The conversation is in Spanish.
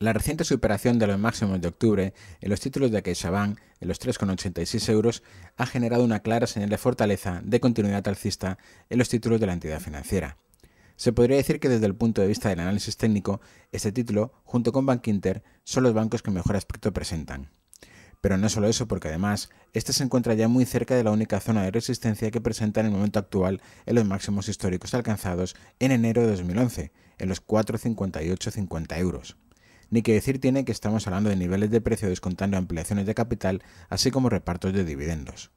La reciente superación de los máximos de octubre en los títulos de CaixaBank en los 3,86 euros ha generado una clara señal de fortaleza de continuidad alcista en los títulos de la entidad financiera. Se podría decir que desde el punto de vista del análisis técnico, este título, junto con Inter, son los bancos que mejor aspecto presentan. Pero no solo eso, porque además, este se encuentra ya muy cerca de la única zona de resistencia que presenta en el momento actual en los máximos históricos alcanzados en enero de 2011, en los 4,58,50 euros. Ni que decir tiene que estamos hablando de niveles de precio descontando ampliaciones de capital, así como repartos de dividendos.